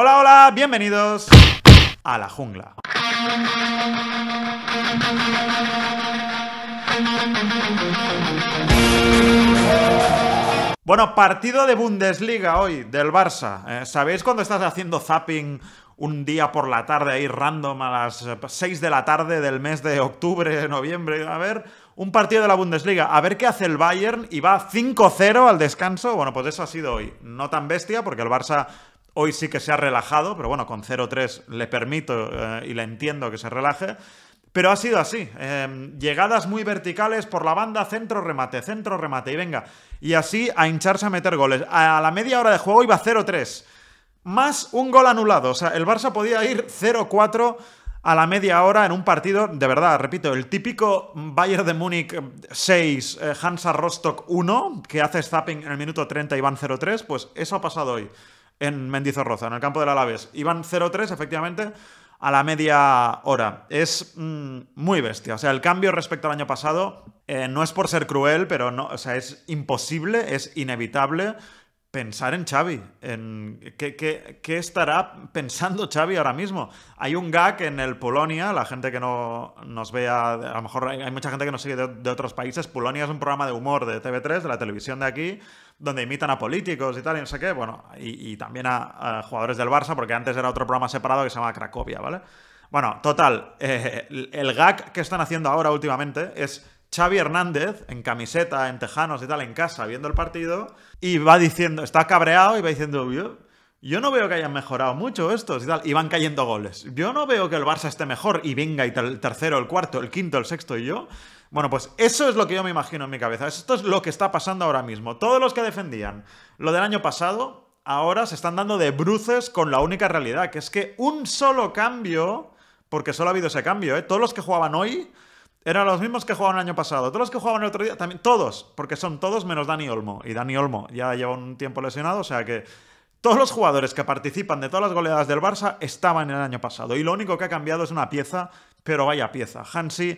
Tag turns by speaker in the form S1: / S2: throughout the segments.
S1: Hola, hola, bienvenidos a la jungla. Bueno, partido de Bundesliga hoy del Barça. Eh, ¿Sabéis cuando estás haciendo zapping un día por la tarde ahí random a las 6 eh, de la tarde del mes de octubre, noviembre? A ver, un partido de la Bundesliga. A ver qué hace el Bayern y va 5-0 al descanso. Bueno, pues eso ha sido hoy. No tan bestia porque el Barça Hoy sí que se ha relajado, pero bueno, con 0-3 le permito eh, y le entiendo que se relaje. Pero ha sido así. Em, llegadas muy verticales por la banda, centro, remate, centro, remate. Y venga. Y así a hincharse a meter goles. A la media hora de juego iba 0-3. Más un gol anulado. O sea, el Barça podía ir 0-4 a la media hora en un partido, de verdad, repito, el típico Bayern de Múnich 6, eh, Hansa Rostock 1, que hace zapping en el minuto 30 y van 0-3, pues eso ha pasado hoy en Mendizorroza, en el campo del Alavés. Iban 0-3, efectivamente, a la media hora. Es mm, muy bestia. O sea, el cambio respecto al año pasado eh, no es por ser cruel, pero no, o sea, es imposible, es inevitable pensar en Xavi, en qué, estará pensando Xavi ahora mismo. Hay un gag en el Polonia, la gente que no nos vea, a lo mejor hay mucha gente que nos sigue de, otros países, Polonia es un programa de humor de TV3, de la televisión de aquí, donde imitan a políticos y tal, y no sé qué, bueno, y, también a, jugadores del Barça, porque antes era otro programa separado que se llama Cracovia, ¿vale? Bueno, total, eh, el gag que están haciendo ahora últimamente es Xavi Hernández en camiseta, en tejanos y tal, en casa, viendo el partido, y va diciendo, está cabreado y va diciendo, yo, no veo que hayan mejorado mucho estos y tal, y van cayendo goles. Yo no veo que el Barça esté mejor y venga y el tercero, el cuarto, el quinto, el sexto y yo. Bueno, pues eso es lo que yo me imagino en mi cabeza. Esto es lo que está pasando ahora mismo. Todos los que defendían lo del año pasado, ahora se están dando de bruces con la única realidad, que es que un solo cambio, porque solo ha habido ese cambio, ¿eh? todos los que jugaban hoy eran los mismos que jugaban el año pasado. Todos los que jugaban el otro día, también, todos, porque son todos menos Dani Olmo. Y Dani Olmo ya lleva un tiempo lesionado, o sea que todos los jugadores que participan de todas las goleadas del Barça estaban en el año pasado. Y lo único que ha cambiado es una pieza, pero vaya pieza. Hansi,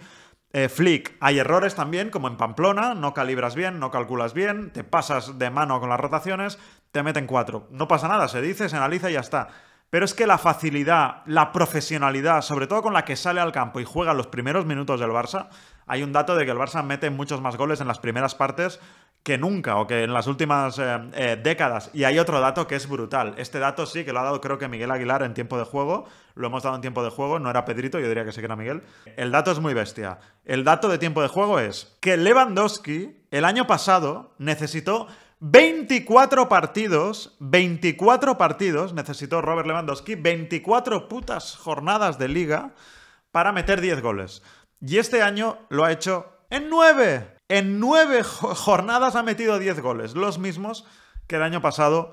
S1: eh, Flick, hay errores también, como en Pamplona, no calibras bien, no calculas bien, te pasas de mano con las rotaciones, te meten cuatro. No pasa nada, se dice, se analiza y ya está. Pero es que la facilidad, la profesionalidad, sobre todo con la que sale al campo y juega los primeros minutos del Barça, hay un dato de que el Barça mete muchos más goles en las primeras partes que nunca o que en las últimas eh, eh, décadas. Y hay otro dato que es brutal. Este dato sí que lo ha dado creo que Miguel Aguilar en tiempo de juego. Lo hemos dado en tiempo de juego, no era Pedrito, yo diría que sí que era Miguel. El dato es muy bestia. El dato de tiempo de juego es que Lewandowski el año pasado necesitó 24 partidos, 24 partidos, necesitó Robert Lewandowski, 24 putas jornadas de liga para meter 10 goles. Y este año lo ha hecho en 9. En 9 jornadas ha metido 10 goles, los mismos que el año pasado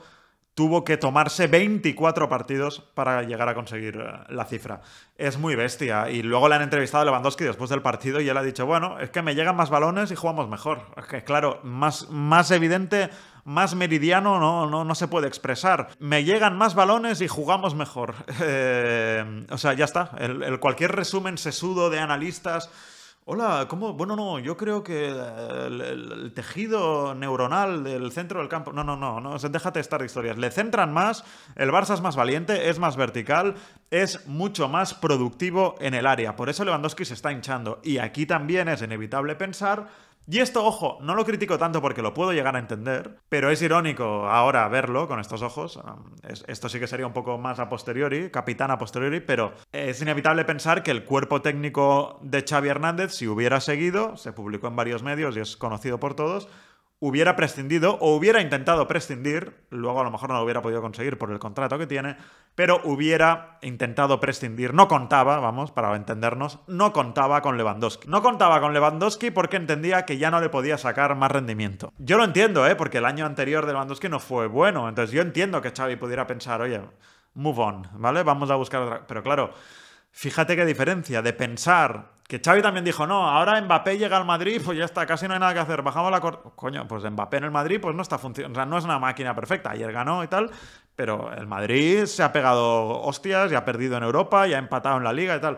S1: tuvo que tomarse 24 partidos para llegar a conseguir eh, la cifra. Es muy bestia. ¿eh? Y luego le han entrevistado a Lewandowski después del partido y él ha dicho, bueno, es que me llegan más balones y jugamos mejor. Es que, claro, más, más evidente, más meridiano no, no, no se puede expresar. Me llegan más balones y jugamos mejor. Eh, o sea, ya está. el cualquier resumen sesudo de analistas Hola, ¿cómo? Bueno, no, yo creo que eh, el, tejido neuronal del centro del campo. No, no, no, no, déjate estar de historias. Le centran más, el Barça es más valiente, es más vertical, es mucho más productivo en el área. Por eso Lewandowski se está hinchando. Y aquí también es inevitable pensar y esto, ojo, no lo critico tanto porque lo puedo llegar a entender, pero es irónico ahora verlo con estos ojos. Esto sí que sería un poco más a posteriori, capitán a posteriori, pero es inevitable pensar que el cuerpo técnico de Xavi Hernández, si hubiera seguido, se publicó en varios medios y es conocido por todos, hubiera prescindido o hubiera intentado prescindir, luego a lo mejor no lo hubiera podido conseguir por el contrato que tiene, pero hubiera intentado prescindir, no contaba, vamos, para entendernos, no contaba con Lewandowski. No contaba con Lewandowski porque entendía que ya no le podía sacar más rendimiento. Yo lo entiendo, ¿eh? Porque el año anterior de Lewandowski no fue bueno, entonces yo entiendo que Xavi pudiera pensar, oye, move on, ¿vale? Vamos a buscar otra... Pero claro, fíjate qué diferencia de pensar que Xavi también dijo, no, ahora Mbappé llega al Madrid, pues ya está, casi no hay nada que hacer, bajamos la corte. Coño, pues Mbappé en el Madrid, pues no está no es una máquina perfecta. Ayer ganó y tal, pero el Madrid se ha pegado hostias, y ha perdido en Europa, y ha empatado en la Liga y tal.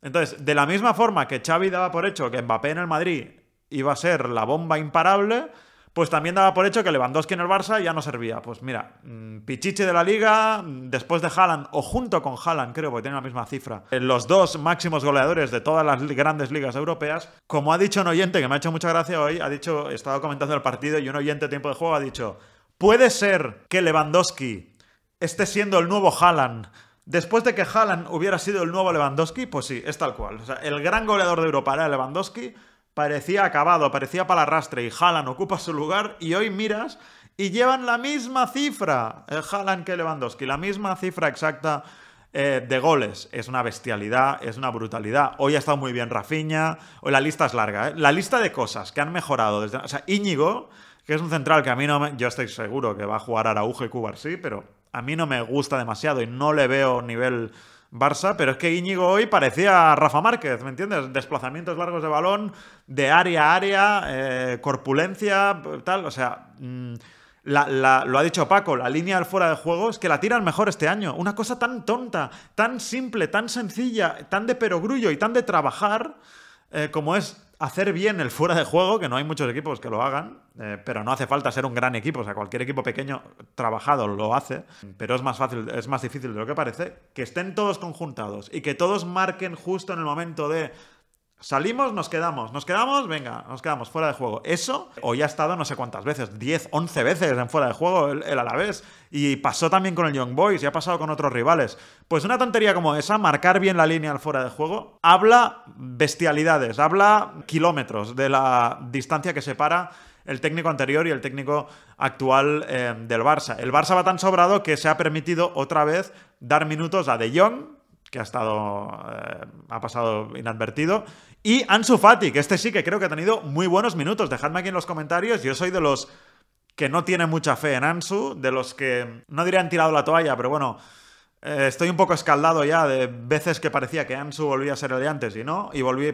S1: Entonces, de la misma forma que Xavi daba por hecho que Mbappé en el Madrid iba a ser la bomba imparable, pues también daba por hecho que Lewandowski en el Barça ya no servía. Pues mira, mm, Pichichi de la Liga, mm, después de Haaland, o junto con Haaland, creo, porque tiene la misma cifra, los dos máximos goleadores de todas las grandes ligas europeas. Como ha dicho un oyente, que me ha hecho mucha gracia hoy, ha dicho, estaba comentando el partido y un oyente tiempo de juego ha dicho, ¿puede ser que Lewandowski esté siendo el nuevo Haaland? Después de que Haaland hubiera sido el nuevo Lewandowski, pues sí, es tal cual. O sea, el gran goleador de Europa era Lewandowski, parecía acabado, parecía para arrastre y Haaland ocupa su lugar y hoy miras y llevan la misma cifra, el eh, Haaland que Lewandowski, la misma cifra exacta eh, de goles. Es una bestialidad, es una brutalidad. Hoy ha estado muy bien Rafiña. hoy la lista es larga, eh. la lista de cosas que han mejorado desde... O sea, Íñigo, que es un central que a mí no me... Yo estoy seguro que va a jugar Araujo y Cuba, sí, pero a mí no me gusta demasiado y no le veo nivel Barça, pero es que Íñigo hoy parecía Rafa Márquez, ¿me entiendes? Desplazamientos largos de balón, de área a área, eh, corpulencia, tal, o sea... Mm, lo ha dicho Paco, la línea al fuera de juego es que la tiran mejor este año. Una cosa tan tonta, tan simple, tan sencilla, tan de perogrullo y tan de trabajar eh, como es hacer bien el fuera de juego, que no hay muchos equipos que lo hagan, eh, pero no hace falta ser un gran equipo, o sea, cualquier equipo pequeño trabajado lo hace, pero es más fácil, es más difícil de lo que parece, que estén todos conjuntados y que todos marquen justo en el momento de Salimos, nos quedamos, nos quedamos, venga, nos quedamos fuera de juego. Eso, hoy ha estado no sé cuántas veces, 10, 11 veces en fuera de juego el, Alavés. Y pasó también con el Young Boys y ha pasado con otros rivales. Pues una tontería como esa, marcar bien la línea al fuera de juego, habla bestialidades, habla kilómetros de la distancia que separa el técnico anterior y el técnico actual eh, del Barça. El Barça va tan sobrado que se ha permitido otra vez dar minutos a De Jong, que ha estado. Eh, ha pasado inadvertido. Y Ansu Fati, que este sí que creo que ha tenido muy buenos minutos. Dejadme aquí en los comentarios. Yo soy de los que no tienen mucha fe en Ansu, de los que no diría han tirado la toalla, pero bueno, eh, estoy un poco escaldado ya de veces que parecía que Ansu volvía a ser el de antes y no, y volvía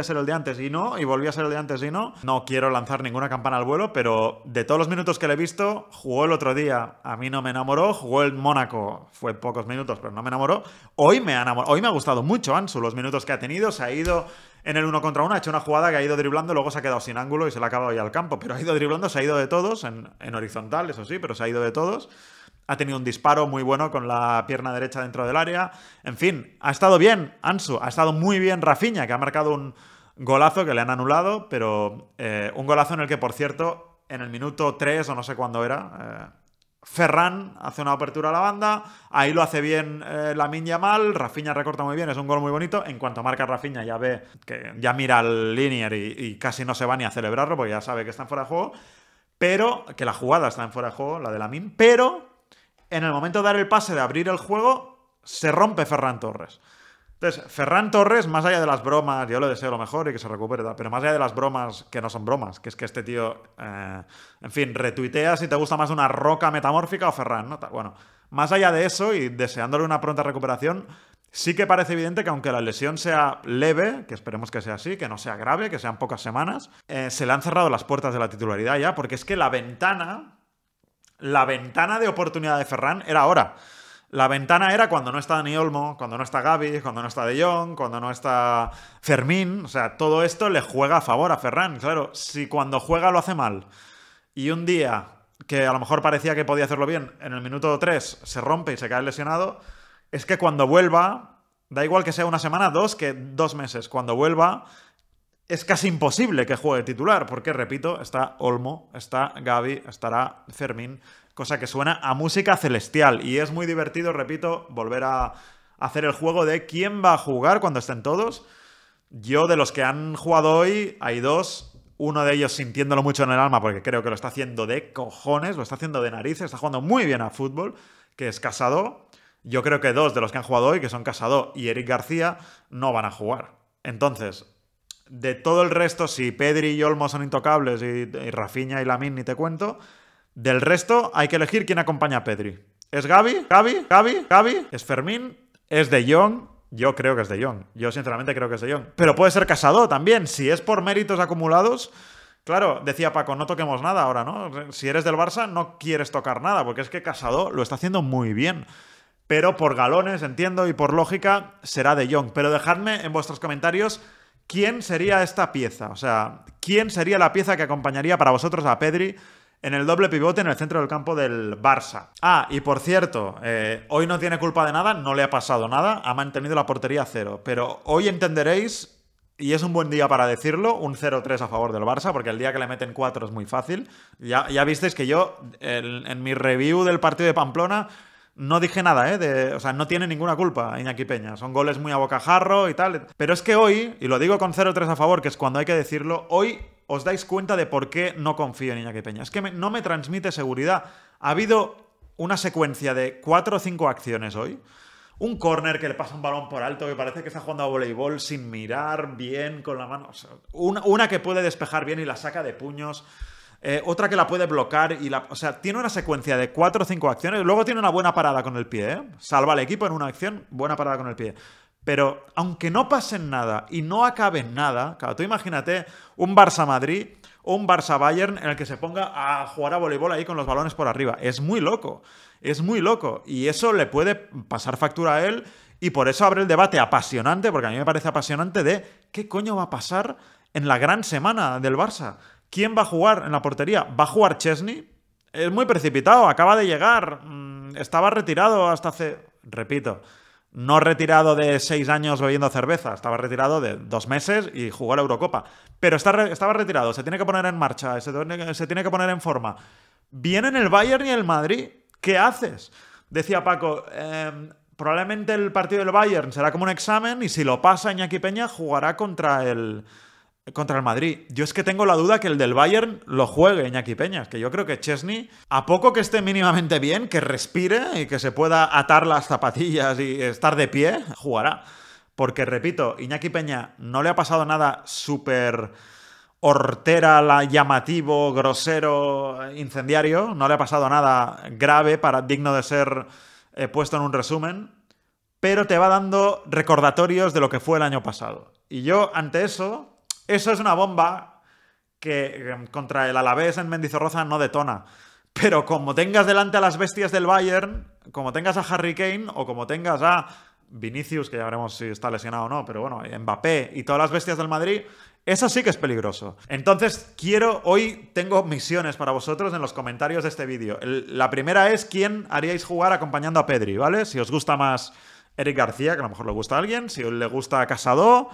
S1: a ser el de antes y no, y volvía a ser el de antes y no. No quiero lanzar ninguna campana al vuelo, pero de todos los minutos que le he visto, jugó el otro día, a mí no me enamoró, jugó el Mónaco, fue pocos minutos, pero no me enamoró. Hoy me ha, gustado mucho Ansu, los minutos que ha tenido, se ha ido en el uno contra uno, ha hecho una jugada que ha ido driblando, luego se ha quedado sin ángulo y se le ha acabado ya al campo, pero ha ido driblando, se ha ido de todos, en horizontal, eso sí, pero se ha ido de todos ha tenido un disparo muy bueno con la pierna derecha dentro del área. En fin, ha estado bien Ansu, ha estado muy bien Rafinha, que ha marcado un golazo que le han anulado, pero eh, un golazo en el que, por cierto, en el minuto 3 o no sé cuándo era, eh, Ferran hace una apertura a la banda, ahí lo hace bien eh, la Minya mal, Rafinha recorta muy bien, es un gol muy bonito. En cuanto marca Rafinha ya ve que ya mira al linear y, casi no se va ni a celebrarlo porque ya sabe que está en fuera de juego. Pero, que la jugada está en fuera de juego, la de Lamin, pero en el momento de dar el pase, de abrir el juego, se rompe Ferran Torres. Entonces, Ferran Torres, más allá de las bromas, yo le deseo lo mejor y que se recupere, pero más allá de las bromas que no son bromas, que es que este tío, eh, en fin, retuitea si te gusta más una roca metamórfica o Ferran, ¿no? Bueno, más allá de eso y deseándole una pronta recuperación, sí que parece evidente que aunque la lesión sea leve, que esperemos que sea así, que no sea grave, que sean pocas semanas, eh, se le han cerrado las puertas de la titularidad ya, porque es que la ventana la ventana de oportunidad de Ferran era ahora. La ventana era cuando no está Dani Olmo, cuando no está Gaby, cuando no está De Jong, cuando no está Fermín. O sea, todo esto le juega a favor a Ferran. Claro, si cuando juega lo hace mal y un día que a lo mejor parecía que podía hacerlo bien, en el minuto 3 se rompe y se cae lesionado, es que cuando vuelva, da igual que sea una semana, dos, que dos meses, cuando vuelva es casi imposible que juegue titular, porque repito, está Olmo, está Gaby, estará Fermín, cosa que suena a música celestial y es muy divertido, repito, volver a hacer el juego de quién va a jugar cuando estén todos. Yo de los que han jugado hoy, hay dos, uno de ellos sintiéndolo mucho en el alma porque creo que lo está haciendo de cojones, lo está haciendo de narices, está jugando muy bien a fútbol, que es Casado. Yo creo que dos de los que han jugado hoy, que son Casado y Eric García, no van a jugar. Entonces, de todo el resto, si Pedri y Olmo son intocables y, y Rafinha y Lamín ni te cuento, del resto hay que elegir quién acompaña a Pedri. ¿Es Gaby? ¿Gaby? ¿Gaby? ¿Gaby? ¿Es Fermín? ¿Es De Jong? Yo creo que es De Jong. Yo sinceramente creo que es De Jong. Pero puede ser Casado también. Si es por méritos acumulados... Claro, decía Paco, no toquemos nada ahora, ¿no? Si eres del Barça, no quieres tocar nada, porque es que Casado lo está haciendo muy bien. Pero por galones, entiendo, y por lógica, será De Jong. Pero dejadme en vuestros comentarios ¿quién sería esta pieza? O sea, ¿quién sería la pieza que acompañaría para vosotros a Pedri en el doble pivote en el centro del campo del Barça. Ah, y por cierto, eh, hoy no tiene culpa de nada, no le ha pasado nada, ha mantenido la portería cero. Pero hoy entenderéis, y es un buen día para decirlo, un 0-3 a favor del Barça, porque el día que le meten 4 es muy fácil. Ya, visteis que yo, en mi review del partido de Pamplona, no dije nada, ¿eh? De, o sea, no tiene ninguna culpa Iñaki Peña. Son goles muy a bocajarro y tal. Pero es que hoy, y lo digo con 0-3 a favor, que es cuando hay que decirlo, hoy os dais cuenta de por qué no confío en Iñaki Peña. Es que no me transmite seguridad. Ha habido una secuencia de 4 o 5 acciones hoy un corner que le pasa un balón por alto que parece que está jugando a voleibol sin mirar bien con la mano. una, que puede despejar bien y la saca de puños. Eh, otra que la puede bloquear y la. O sea, tiene una secuencia de cuatro o cinco acciones. Luego tiene una buena parada con el pie, ¿eh? Salva al equipo en una acción, buena parada con el pie. Pero aunque no pasen nada y no acabe nada, claro, tú imagínate un Barça Madrid o un Barça Bayern en el que se ponga a jugar a voleibol ahí con los balones por arriba. Es muy loco, es muy loco. Y eso le puede pasar factura a él y por eso abre el debate apasionante, porque a mí me parece apasionante de qué coño va a pasar en la gran semana del Barça. ¿Quién va a jugar en la portería? ¿Va a jugar Chesney? Es muy precipitado, acaba de llegar. Mm, estaba retirado hasta hace. Repito, no retirado de seis años bebiendo cerveza, estaba retirado de dos meses y jugó la Eurocopa. Pero está estaba retirado, se tiene que poner en marcha, se tiene, que, poner en forma. Vienen el Bayern y el Madrid, ¿qué haces? Decía Paco, em, probablemente el partido del Bayern será como un examen y si lo pasa Iñaki Peña jugará contra el, contra el Madrid. Yo es que tengo la duda que el del Bayern lo juegue Iñaki Peña, que yo creo que Chesney, a poco que esté mínimamente bien, que respire y que se pueda atar las zapatillas y estar de pie, jugará. Porque, repito, Iñaki Peña no le ha pasado nada súper hortera, llamativo, grosero, incendiario. No le ha pasado nada grave para digno de ser eh, puesto en un resumen. Pero te va dando recordatorios de lo que fue el año pasado. Y yo, ante eso, eso es una bomba que em, contra el Alavés en Mendizorroza no detona. Pero como tengas delante a las bestias del Bayern, como tengas a Harry Kane o como tengas a Vinicius, que ya veremos si está lesionado o no, pero bueno, Mbappé y todas las bestias del Madrid, eso sí que es peligroso. Entonces, quiero, hoy tengo misiones para vosotros en los comentarios de este vídeo. La primera es quién haríais jugar acompañando a Pedri, ¿vale? Si os gusta más Eric García, que a lo mejor le gusta a alguien, si le gusta Casado,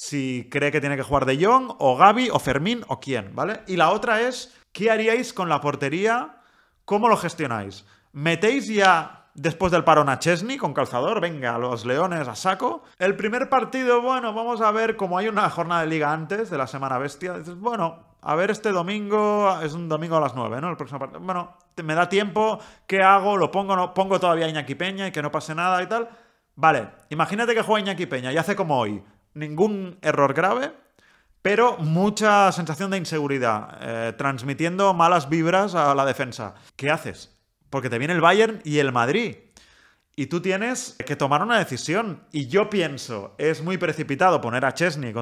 S1: si cree que tiene que jugar De Jong o Gaby o Fermín o quién, ¿vale? Y la otra es, ¿qué haríais con la portería? ¿Cómo lo gestionáis? ¿Metéis ya después del parón a Chesney con calzador, venga, los leones a saco. El primer partido, bueno, vamos a ver, como hay una jornada de liga antes de la semana bestia, dices, bueno, a ver este domingo, es un domingo a las 9, ¿no? El próximo partido. Bueno, me da tiempo, ¿qué hago? ¿Lo pongo? No, pongo todavía a Iñaki Peña y que no pase nada y tal. Vale, imagínate que juega Iñaki Peña y hace como hoy ningún error grave, pero mucha sensación de inseguridad, eh, transmitiendo malas vibras a la defensa. ¿Qué haces? Porque te viene el Bayern y el Madrid. Y tú tienes que tomar una decisión. Y yo pienso, es muy precipitado poner a Chesney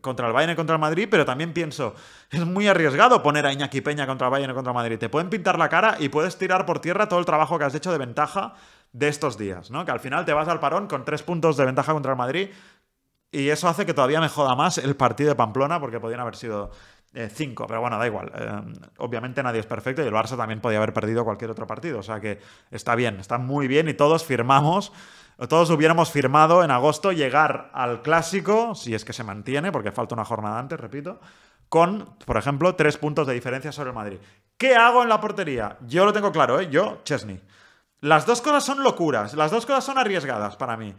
S1: contra el Bayern y contra el Madrid, pero también pienso, es muy arriesgado poner a Iñaki Peña contra el Bayern y contra el Madrid. Te pueden pintar la cara y puedes tirar por tierra todo el trabajo que has hecho de ventaja de estos días, ¿no? Que al final te vas al parón con tres puntos de ventaja contra el Madrid, y eso hace que todavía me joda más el partido de Pamplona, porque podían haber sido eh, cinco, pero bueno, da igual. Eh, obviamente nadie es perfecto y el Barça también podía haber perdido cualquier otro partido. O sea que está bien, está muy bien y todos firmamos, todos hubiéramos firmado en agosto llegar al clásico, si es que se mantiene, porque falta una jornada antes, repito, con, por ejemplo, tres puntos de diferencia sobre el Madrid. ¿Qué hago en la portería? Yo lo tengo claro, ¿eh? Yo, Chesney. Las dos cosas son locuras, las dos cosas son arriesgadas para mí.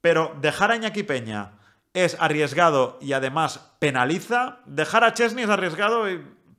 S1: Pero dejar a Iñaki Peña es arriesgado y además penaliza. Dejar a Chesney es arriesgado,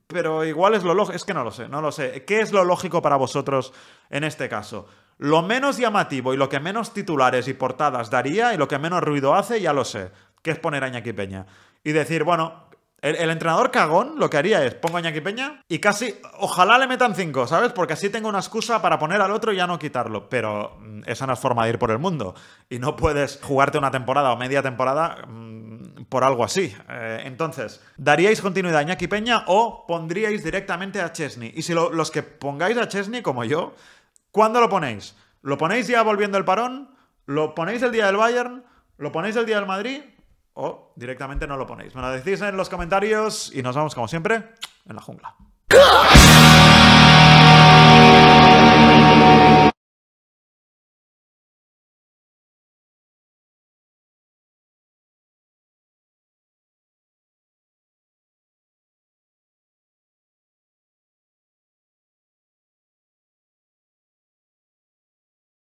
S1: pero igual es lo lógico. Es que no lo sé, no lo sé. ¿Qué es lo lógico para vosotros en este caso? Lo menos llamativo y lo que menos titulares y portadas daría y lo que menos ruido hace, ya lo sé, que es poner a Iñaki Peña. Y decir, bueno, el, entrenador cagón lo que haría es pongo a Iñaki Peña y casi, ojalá le metan cinco, ¿sabes? Porque así tengo una excusa para poner al otro y ya no quitarlo. Pero mm, esa no es forma de ir por el mundo. Y no puedes jugarte una temporada o media temporada mm, por algo así. Eh, entonces, ¿daríais continuidad a Iñaki Peña o pondríais directamente a Chesney? Y si los que pongáis a Chesney, como yo, ¿cuándo lo ponéis? ¿Lo ponéis ya volviendo el parón? ¿Lo ponéis el día del Bayern? ¿Lo ponéis el día del Madrid? o directamente no lo ponéis. Me lo decís en los comentarios y nos vamos como siempre en la jungla.